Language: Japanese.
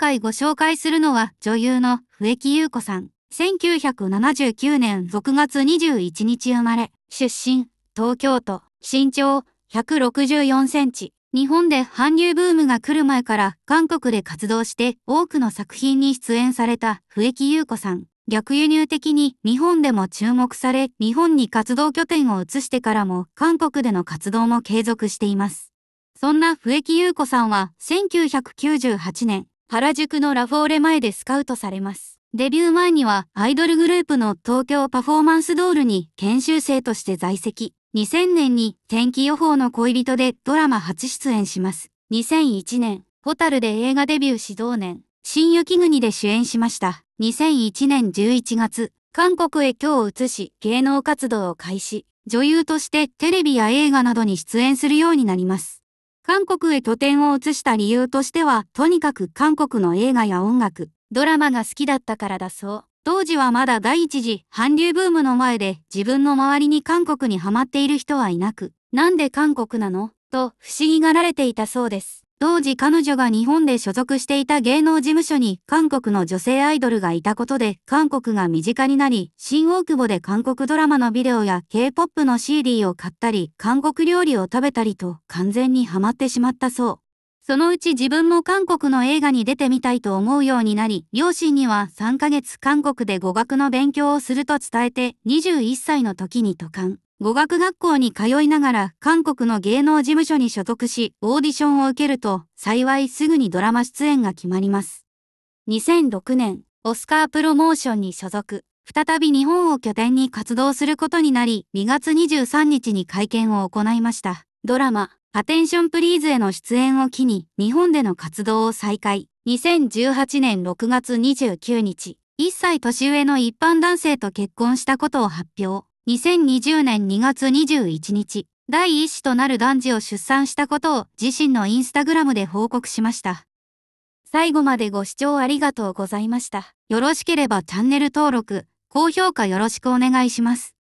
回ご紹介するのは女優の笛木優子さん。1979年6月21日生まれ、出身、東京都、身長164センチ。日本で韓流ブームが来る前から韓国で活動して多くの作品に出演された笛木優子さん。逆輸入的に日本でも注目され、日本に活動拠点を移してからも韓国での活動も継続しています。そんな笛木優子さんは1998年、原宿のラフォーレ前でスカウトされます。デビュー前にはアイドルグループの東京パフォーマンスドールに研修生として在籍。2000年に天気予報の恋人でドラマ初出演します。2001年、ホタルで映画デビューし同年、新雪国で主演しました。2001年11月、韓国へ今日移し芸能活動を開始、女優としてテレビや映画などに出演するようになります。韓国へ拠点を移した理由としては、とにかく韓国の映画や音楽、ドラマが好きだったからだそう。当時はまだ第一次韓流ブームの前で自分の周りに韓国にハマっている人はいなく、なんで韓国なのと不思議がられていたそうです。当時彼女が日本で所属していた芸能事務所に韓国の女性アイドルがいたことで韓国が身近になり、新大久保で韓国ドラマのビデオや K-POP の CD を買ったり、韓国料理を食べたりと完全にハマってしまったそう。そのうち自分も韓国の映画に出てみたいと思うようになり、両親には3ヶ月韓国で語学の勉強をすると伝えて21歳の時に渡韓。語学学校に通いながら韓国の芸能事務所に所属しオーディションを受けると幸いすぐにドラマ出演が決まります。2006年、オスカープロモーションに所属、再び日本を拠点に活動することになり、2月23日に会見を行いました。ドラマ、アテンションプリーズへの出演を機に日本での活動を再開。2018年6月29日、1歳年上の一般男性と結婚したことを発表。2020年2月21日、第一子となる男児を出産したことを自身のインスタグラムで報告しました。最後までご視聴ありがとうございました。よろしければチャンネル登録、高評価よろしくお願いします。